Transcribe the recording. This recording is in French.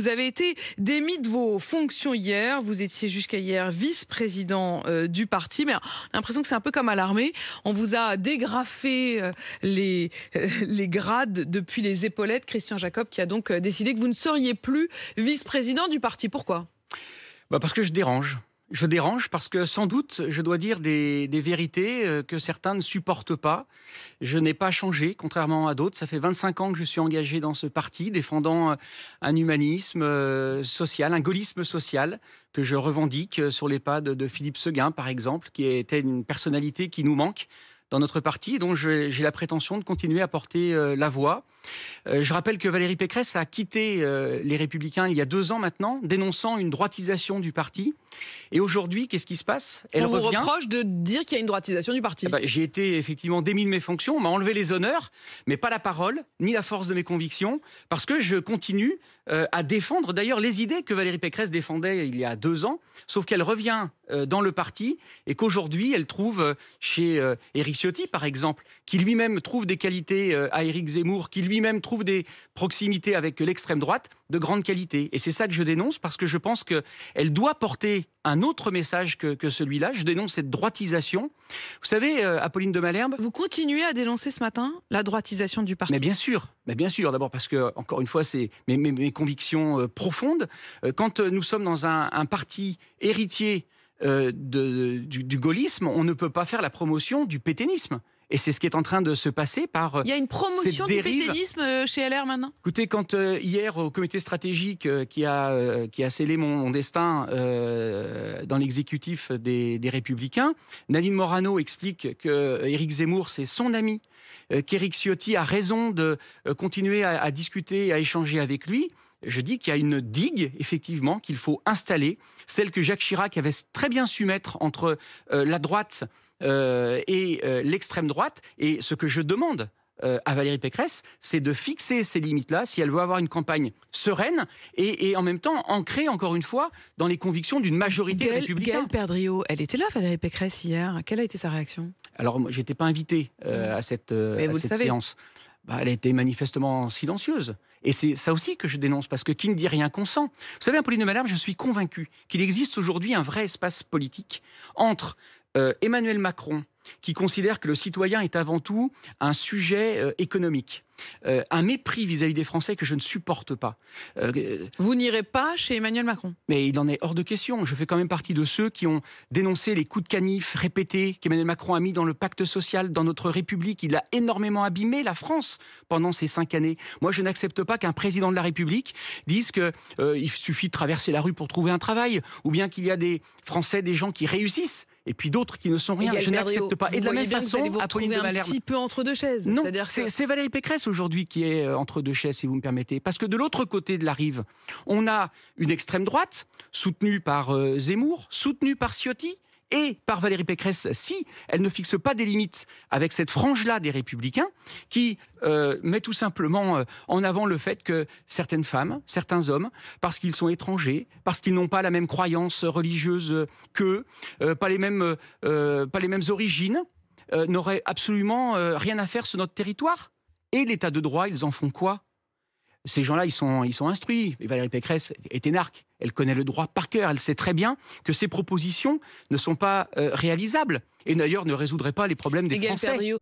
Vous avez été démis de vos fonctions hier. Vous étiez jusqu'à hier vice-président euh, du parti. Mais oh, l'impression que c'est un peu comme à l'armée. On vous a dégrafé euh, les, euh, les grades depuis les épaulettes. Christian Jacob qui a donc décidé que vous ne seriez plus vice-président du parti. Pourquoi bah Parce que je dérange je dérange parce que sans doute je dois dire des, vérités euh, que certains ne supportent pas. Je n'ai pas changé, contrairement à d'autres. Ça fait 25 ans que je suis engagé dans ce parti, défendant euh, un humanisme euh, social, un gaullisme social que je revendique sur les pas de, de Philippe Seguin, par exemple, qui était une personnalité qui nous manque dans notre parti, dont j'ai la prétention de continuer à porter euh, la voix. Euh, je rappelle que Valérie Pécresse a quitté euh, les Républicains il y a deux ans maintenant, dénonçant une droitisation du parti. Et aujourd'hui, qu'est-ce qui se passe Elle On vous reproche de dire qu'il y a une droitisation du parti. Eh ben, j'ai été effectivement démis de mes fonctions, on m'a enlevé les honneurs, mais pas la parole, ni la force de mes convictions, parce que je continue euh, à défendre d'ailleurs les idées que Valérie Pécresse défendait il y a deux ans, sauf qu'elle revient euh, dans le parti et qu'aujourd'hui elle trouve euh, chez Éric Ciotti par exemple, qui lui-même trouve des qualités à eric Zemmour, qui lui-même trouve des proximités avec l'extrême droite de grande qualité. Et c'est ça que je dénonce parce que je pense qu'elle doit porter un autre message que, celui-là. Je dénonce cette droitisation. Vous savez, euh, Apolline de Malherbe. Vous continuez à dénoncer ce matin la droitisation du parti. Mais bien sûr, mais bien sûr. D'abord parce que, encore une fois, c'est mes, convictions euh, profondes. Euh, quand nous sommes dans un, parti héritier du, du gaullisme, on ne peut pas faire la promotion du péténisme. Et c'est ce qui est en train de se passer par. Euh, Il y a une promotion du pétainisme euh, chez LR maintenant Écoutez, quand euh, hier, au comité stratégique qui, a, qui a scellé mon, destin dans l'exécutif des, Républicains, Nadine Morano explique que Éric Zemmour, c'est son ami, qu'Éric Ciotti a raison de continuer à, à discuter, à échanger avec lui je dis qu'il y a une digue, effectivement, qu'il faut installer, celle que Jacques Chirac avait très bien su mettre entre la droite euh, et euh, l'extrême droite. Et ce que je demande euh, à Valérie Pécresse, c'est de fixer ces limites-là si elle veut avoir une campagne sereine et, en même temps ancrée, encore une fois, dans les convictions d'une majorité républicaine. Gaëlle elle était là, Valérie Pécresse, hier. Quelle a été sa réaction Alors, j'étais pas invité à cette, séance. Bah, elle été manifestement silencieuse. Et c'est ça aussi que je dénonce, parce que qui ne dit rien consent. Vous savez, Apolline de je suis convaincu qu'il existe aujourd'hui un vrai espace politique entre euh, Emmanuel Macron, qui considère que le citoyen est avant tout un sujet euh, économique. Euh, un mépris vis-à-vis des Français que je ne supporte pas. Vous n'irez pas chez Emmanuel Macron Mais il en est hors de question. Je fais quand même partie de ceux qui ont dénoncé les coups de canif répétés qu'Emmanuel Macron a mis dans le pacte social, dans notre République. Il a énormément abîmé la France pendant ces cinq années. Moi, je n'accepte pas qu'un président de la République dise qu'il suffit de traverser la rue pour trouver un travail, ou bien qu'il y a des Français, des gens qui réussissent et puis d'autres qui ne sont rien. Je n'accepte pas. et de la même façon, vous allez vous Un petit peu entre deux chaises. Non, c'est Valérie Pécresse aujourd'hui qui est euh, entre deux chaises, si vous me permettez, parce que de l'autre côté de la rive, on a une extrême droite soutenue par euh, Zemmour, soutenue par Ciotti, et par Valérie Pécresse si elle ne fixe pas des limites avec cette frange-là des républicains qui euh, met tout simplement euh, en avant le fait que certaines femmes, certains hommes, parce qu'ils sont étrangers, parce qu'ils n'ont pas la même croyance religieuse qu'eux, euh, pas, les pas les mêmes origines, n'auraient absolument rien à faire sur notre territoire. Et l'état de droit, ils en font quoi ces gens-là, ils sont, ils sont instruits. Valérie Pécresse est énarque. Elle connaît le droit par cœur. Elle sait très bien que ces propositions ne sont pas euh, réalisables et d'ailleurs ne résoudraient pas les problèmes des Français.